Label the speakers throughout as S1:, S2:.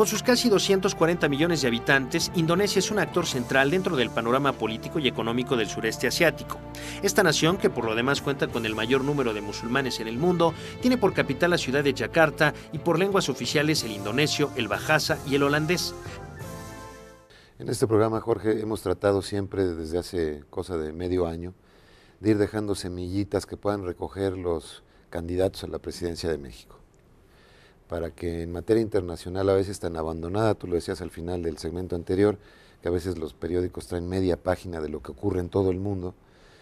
S1: Con sus casi 240 millones de habitantes, Indonesia es un actor central dentro del panorama político y económico del sureste asiático. Esta nación, que por lo demás cuenta con el mayor número de musulmanes en el mundo, tiene por capital la ciudad de Yakarta y por lenguas oficiales el indonesio, el bajasa y el holandés.
S2: En este programa, Jorge, hemos tratado siempre desde hace cosa de medio año de ir dejando semillitas que puedan recoger los candidatos a la presidencia de México para que en materia internacional a veces tan abandonada, tú lo decías al final del segmento anterior, que a veces los periódicos traen media página de lo que ocurre en todo el mundo,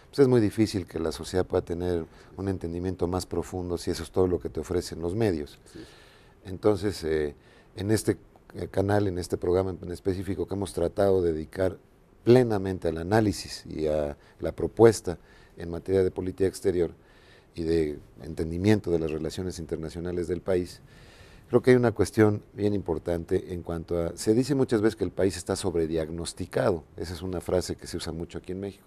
S2: pues es muy difícil que la sociedad pueda tener un entendimiento más profundo si eso es todo lo que te ofrecen los medios. Entonces, eh, en este eh, canal, en este programa en específico que hemos tratado de dedicar plenamente al análisis y a la propuesta en materia de política exterior y de entendimiento de las relaciones internacionales del país, Creo que hay una cuestión bien importante en cuanto a... Se dice muchas veces que el país está sobrediagnosticado, esa es una frase que se usa mucho aquí en México,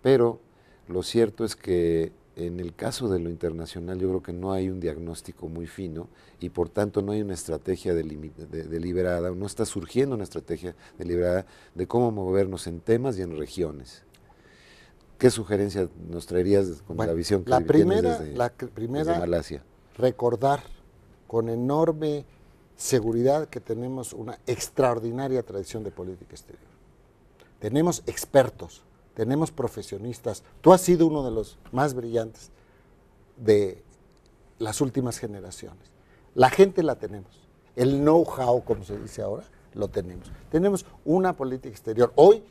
S2: pero lo cierto es que en el caso de lo internacional yo creo que no hay un diagnóstico muy fino y por tanto no hay una estrategia deliberada, no está surgiendo una estrategia deliberada de cómo movernos en temas y en regiones. ¿Qué sugerencia nos traerías con la visión que la primera, la
S1: primera, Malasia? Recordar con enorme seguridad que tenemos una extraordinaria tradición de política exterior. Tenemos expertos, tenemos profesionistas. Tú has sido uno de los más brillantes de las últimas generaciones. La gente la tenemos. El know-how, como se dice ahora, lo tenemos. Tenemos una política exterior hoy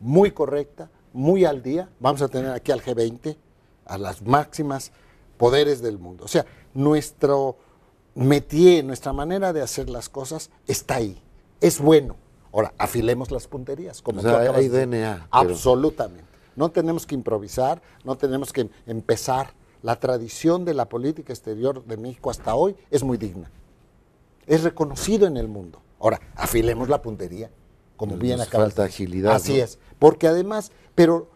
S1: muy correcta, muy al día. Vamos a tener aquí al G20, a las máximas poderes del mundo. O sea, nuestro Metí nuestra manera de hacer las cosas está ahí, es bueno. Ahora, afilemos las punterías, como o DNA. Absolutamente. No tenemos que improvisar, no tenemos que empezar. La tradición de la política exterior de México hasta hoy es muy digna. Es reconocido en el mundo. Ahora, afilemos la puntería, como bien acaba. Falta agilidad. Así es. Porque además, pero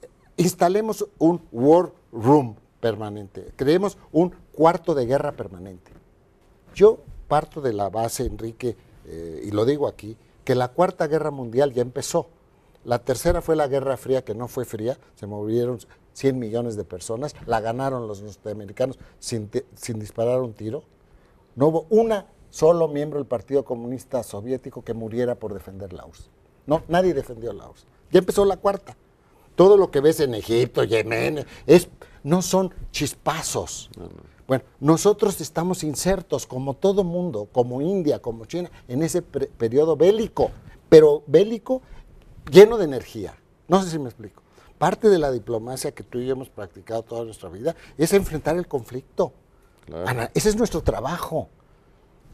S1: eh, instalemos un war room permanente. Creemos un cuarto de guerra permanente. Yo parto de la base, Enrique, eh, y lo digo aquí, que la Cuarta Guerra Mundial ya empezó. La tercera fue la Guerra Fría, que no fue fría, se movieron 100 millones de personas, la ganaron los norteamericanos sin, disparar un tiro. No hubo una solo miembro del Partido Comunista Soviético que muriera por defender la URSS. No, nadie defendió la URSS. Ya empezó la cuarta. Todo lo que ves en Egipto, Yemen, es, no son chispazos. Bueno, nosotros estamos insertos, como todo mundo, como India, como China, en ese periodo bélico, pero bélico lleno de energía. No sé si me explico. Parte de la diplomacia que tú y yo hemos practicado toda nuestra vida es enfrentar el conflicto. ese es nuestro trabajo.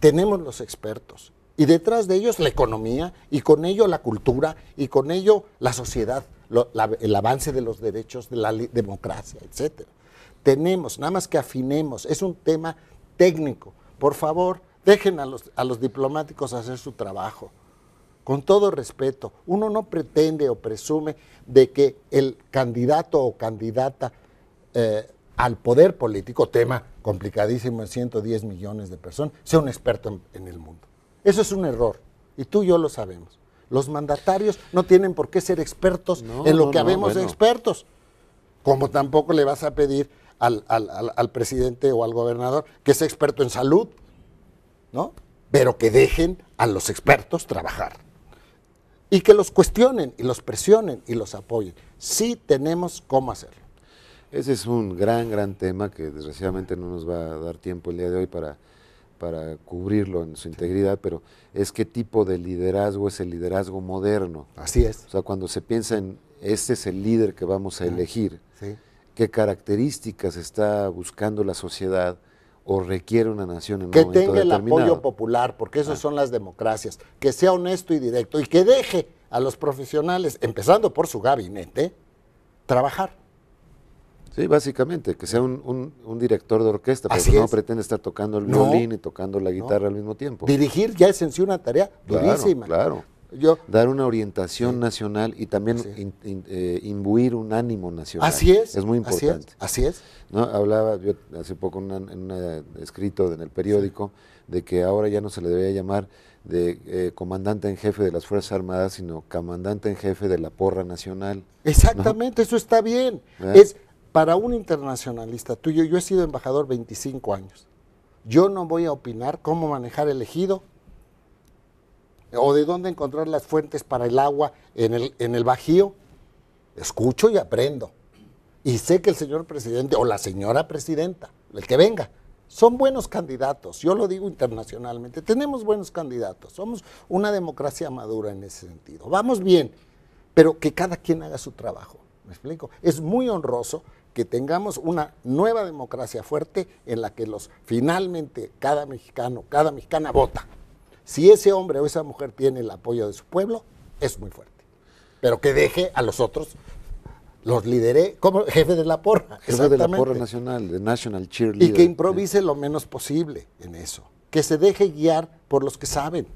S1: Tenemos los expertos y detrás de ellos la economía y con ello la cultura y con ello la sociedad, el avance de los derechos, de la democracia, etcétera. Tenemos, nada más que afinemos, es un tema técnico. Por favor, dejen a los, diplomáticos hacer su trabajo. Con todo respeto, uno no pretende o presume de que el candidato o candidata eh, al poder político, tema complicadísimo en 110 millones de personas, sea un experto en, el mundo. Eso es un error, y tú y yo lo sabemos. Los mandatarios no tienen por qué ser expertos en lo que habemos de expertos, como tampoco le vas a pedir al, al, presidente o al gobernador, que es experto en salud, ¿no? Pero que dejen a los expertos trabajar. Y que los cuestionen y los presionen y los apoyen. Sí tenemos cómo hacerlo. Ese es un gran, gran tema
S2: que desgraciadamente no nos va a dar tiempo el día de hoy para, para cubrirlo en su integridad, pero es qué tipo de liderazgo es el liderazgo moderno. Así es. O sea, cuando se piensa en este es el líder que vamos a elegir, qué características está buscando la sociedad o requiere una nación en un que tenga el apoyo
S1: popular porque esas ah. son las democracias que sea honesto y directo y que deje a los profesionales empezando por su gabinete trabajar sí básicamente que sea un,
S2: director de orquesta porque no pretende estar tocando el violín y tocando la guitarra al mismo tiempo dirigir
S1: ya es en sí una tarea durísima
S2: claro, claro dar una orientación nacional y también eh, imbuir un ánimo nacional. Así es. Es muy importante. Así es. Hablaba yo hace poco en un escrito en el periódico de que ahora ya no se le debería llamar de eh, comandante en jefe de las Fuerzas Armadas, sino comandante en jefe de la porra nacional. Exactamente,
S1: eso está bien. ¿Eh? Es para un internacionalista tuyo, yo he sido embajador 25 años. Yo no voy a opinar cómo manejar el ejido, o de dónde encontrar las fuentes para el agua en el, en el Bajío. Escucho y aprendo. Y sé que el señor presidente o la señora presidenta, el que venga, son buenos candidatos. Yo lo digo internacionalmente. Tenemos buenos candidatos. Somos una democracia madura en ese sentido. Vamos bien, pero que cada quien haga su trabajo. ¿Me explico? Es muy honroso que tengamos una nueva democracia fuerte en la que los finalmente cada mexicano, cada mexicana vota. Si ese hombre o esa mujer tiene el apoyo de su pueblo, es muy fuerte. Pero que deje a los otros, los lideré como jefe de la porra. Jefe de la porra nacional, de National Cheerleader. Y que improvise ¿eh? lo menos posible en eso. Que se deje guiar por los
S2: que saben.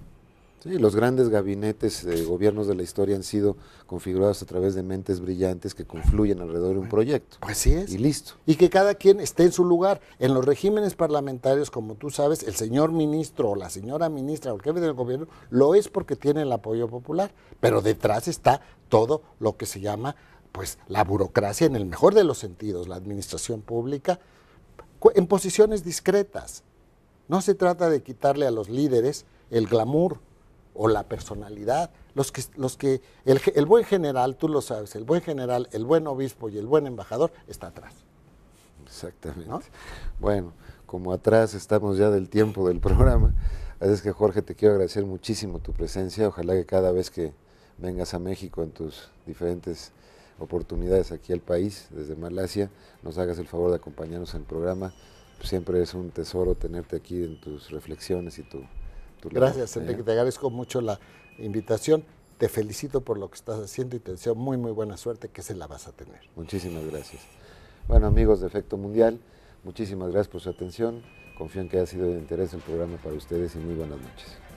S2: Sí, los grandes gabinetes de gobiernos de la historia han sido configurados
S1: a través de mentes brillantes que confluyen alrededor de un proyecto. sí es. Y listo. Y que cada quien esté en su lugar. En los regímenes parlamentarios, como tú sabes, el señor ministro o la señora ministra o el jefe del gobierno lo es porque tiene el apoyo popular. Pero detrás está todo lo que se llama pues la burocracia en el mejor de los sentidos, la administración pública, en posiciones discretas. No se trata de quitarle a los líderes el glamour, o la personalidad. Los que, los que el, buen general, tú lo sabes, el buen general, el buen obispo y el buen embajador está atrás. Exactamente.
S2: Bueno, como atrás estamos ya del tiempo del programa, así es que Jorge, te quiero agradecer muchísimo tu presencia. Ojalá que cada vez que vengas a México en tus diferentes oportunidades aquí al país, desde Malasia, nos hagas el favor de acompañarnos en el programa. Siempre es un tesoro tenerte aquí en tus reflexiones y tu Gracias, Te
S1: agradezco mucho la invitación. Te felicito por lo que estás haciendo y te deseo muy, muy buena suerte, que se la vas a tener.
S2: Muchísimas gracias. Bueno, amigos de Efecto Mundial, muchísimas gracias por su atención. Confío en que haya sido de interés el programa para ustedes y muy buenas noches.